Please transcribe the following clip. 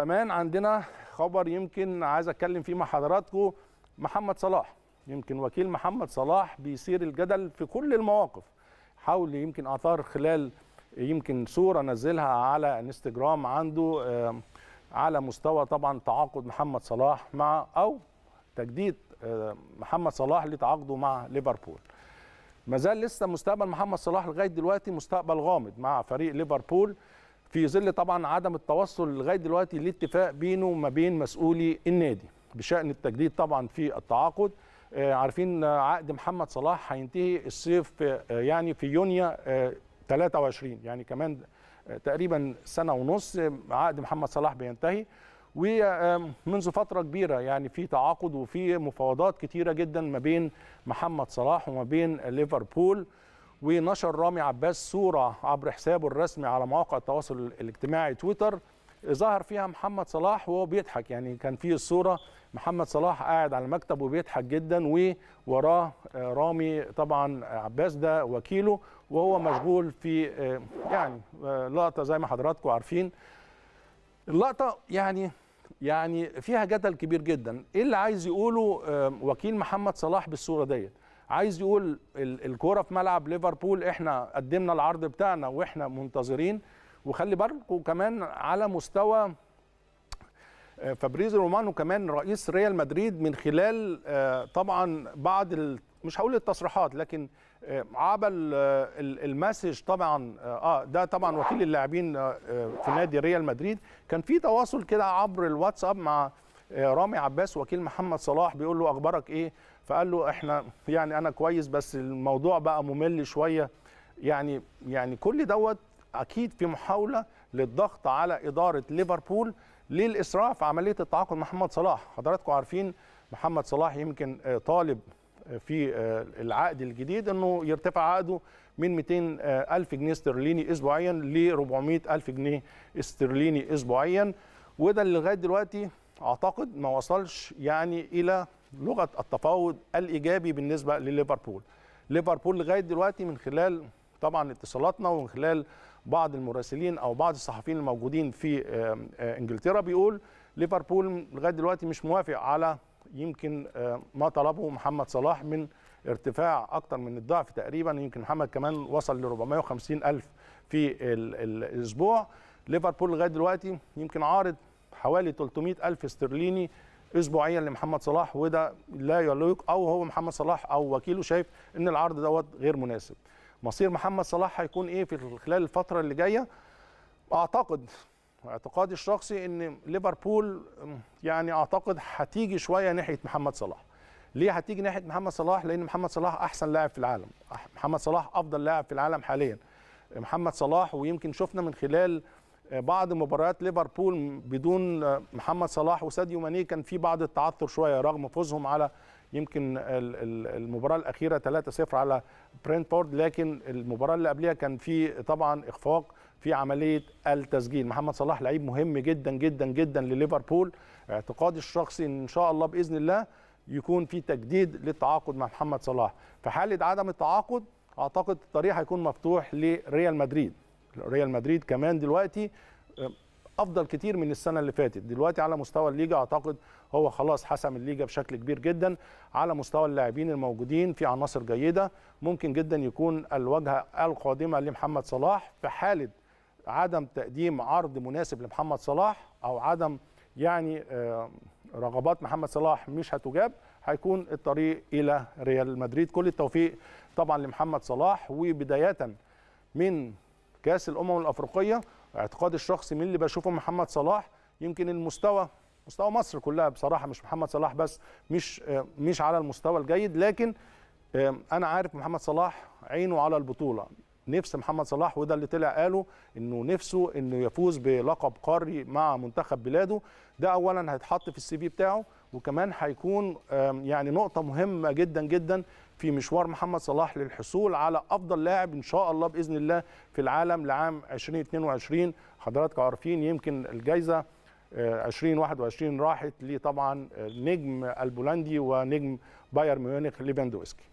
كمان عندنا خبر يمكن عايز اتكلم فيه مع حضراتكم محمد صلاح يمكن وكيل محمد صلاح بيثير الجدل في كل المواقف حول يمكن اثار خلال يمكن صوره نزلها على انستجرام عنده آه، على مستوى طبعا تعاقد محمد صلاح مع او تجديد آه، محمد صلاح لتعاقده مع ليفربول ما زال لسه مستقبل محمد صلاح لغايه دلوقتي مستقبل غامض مع فريق ليفربول في ظل طبعا عدم التوصل لغايه دلوقتي لاتفاق بينه وما بين مسؤولي النادي بشان التجديد طبعا في التعاقد آه، عارفين آه، عقد محمد صلاح هينتهي الصيف آه، يعني في يونيو 23 يعني كمان تقريبا سنه ونص عقد محمد صلاح بينتهي ومنذ فترة كبيرة يعني في تعاقد وفي مفاوضات كتيرة جدا ما بين محمد صلاح وما بين ليفربول ونشر رامي عباس صورة عبر حسابه الرسمي على مواقع التواصل الاجتماعي تويتر ظهر فيها محمد صلاح وهو بيضحك يعني كان في الصورة محمد صلاح قاعد على المكتب وبيضحك جدا ووراه رامي طبعا عباس ده وكيله وهو مشغول في يعني لقطة زي ما حضراتكم عارفين اللقطة يعني يعني فيها جدل كبير جدا ايه اللي عايز يقوله آه، وكيل محمد صلاح بالصورة ديت عايز يقول الكوره في ملعب ليفربول احنا قدمنا العرض بتاعنا واحنا منتظرين وخلي بالكم كمان على مستوى آه، فابريزي رومانو كمان رئيس ريال مدريد من خلال آه، طبعا بعض مش هقول التصريحات لكن آه، عبل المسج طبعا اه ده طبعا وكيل اللاعبين في نادي ريال مدريد كان في تواصل كده عبر الواتساب مع آه، رامي عباس وكيل محمد صلاح بيقول له اخبارك ايه فقال له احنا يعني انا كويس بس الموضوع بقى ممل شويه يعني يعني كل دوت اكيد في محاوله للضغط على اداره ليفربول للاسراع في عمليه التعاقد محمد صلاح حضراتكم عارفين محمد صلاح يمكن آه، طالب آه، في العقد الجديد انه يرتفع عقده من 200 الف جنيه استرليني اسبوعيا ل 400 الف جنيه استرليني اسبوعيا وده اللي لغايه دلوقتي اعتقد ما وصلش يعني الى لغه التفاوض الايجابي بالنسبه لليفربول ليفربول لغايه دلوقتي من خلال طبعا اتصالاتنا ومن خلال بعض المراسلين او بعض الصحفيين الموجودين في آه، انجلترا بيقول ليفربول لغايه دلوقتي مش موافق على يمكن آه، ما طلبه محمد صلاح من ارتفاع اكثر من الضعف تقريبا يمكن محمد كمان وصل ل 450 الف في الاسبوع ليفربول لغايه دلوقتي يمكن عارض حوالي 300 ألف استرليني اسبوعيا لمحمد صلاح وده لا يليق او هو محمد صلاح او وكيله شايف ان العرض دوت غير مناسب مصير محمد صلاح هيكون ايه في خلال الفتره اللي جايه اعتقد اعتقادي الشخصي ان ليفربول يعني اعتقد هتيجي شويه ناحيه محمد صلاح ليه هتيجي ناحيه محمد صلاح لان محمد صلاح احسن لاعب في العالم محمد صلاح افضل لاعب في العالم حاليا محمد صلاح ويمكن شفنا من خلال بعض مباريات ليفربول بدون محمد صلاح وساديو ماني كان في بعض التعثر شويه رغم فوزهم على يمكن المباراه الاخيره 3-0 على برينتفورد لكن المباراه اللي قبلها كان في طبعا اخفاق في عمليه التسجيل محمد صلاح لعيب مهم جدا جدا جدا لليفربول اعتقادي الشخصي ان شاء الله باذن الله يكون في تجديد للتعاقد مع محمد صلاح في حاله عدم التعاقد اعتقد الطريق هيكون مفتوح لريال مدريد ريال مدريد كمان دلوقتي آه، افضل كتير من السنه اللي فاتت دلوقتي على مستوى الليجا اعتقد هو خلاص حسم الليجا بشكل كبير جدا على مستوى اللاعبين الموجودين في عناصر جيده ممكن جدا يكون الواجهه القادمه لمحمد صلاح في حاله عدم تقديم عرض مناسب لمحمد صلاح او عدم يعني آه، رغبات محمد صلاح مش هتجاب هيكون الطريق الى ريال مدريد كل التوفيق طبعا لمحمد صلاح وبدايه من كاس الامم الافريقيه اعتقادي الشخصي من اللي بشوفه محمد صلاح يمكن المستوى مستوى مصر كلها بصراحه مش محمد صلاح بس مش مش على المستوى الجيد لكن انا عارف محمد صلاح عينه على البطوله نفس محمد صلاح وده اللي طلع قاله انه نفسه انه يفوز بلقب قاري مع منتخب بلاده ده اولا هيتحط في السي في بتاعه وكمان هيكون يعني نقطه مهمه جدا جدا في مشوار محمد صلاح للحصول على افضل لاعب ان شاء الله باذن الله في العالم لعام 2022 حضراتكم عارفين يمكن الجائزه 2021 آه، راحت لطبعا آه، نجم البولندي ونجم بايرن ميونخ ليفاندوسكي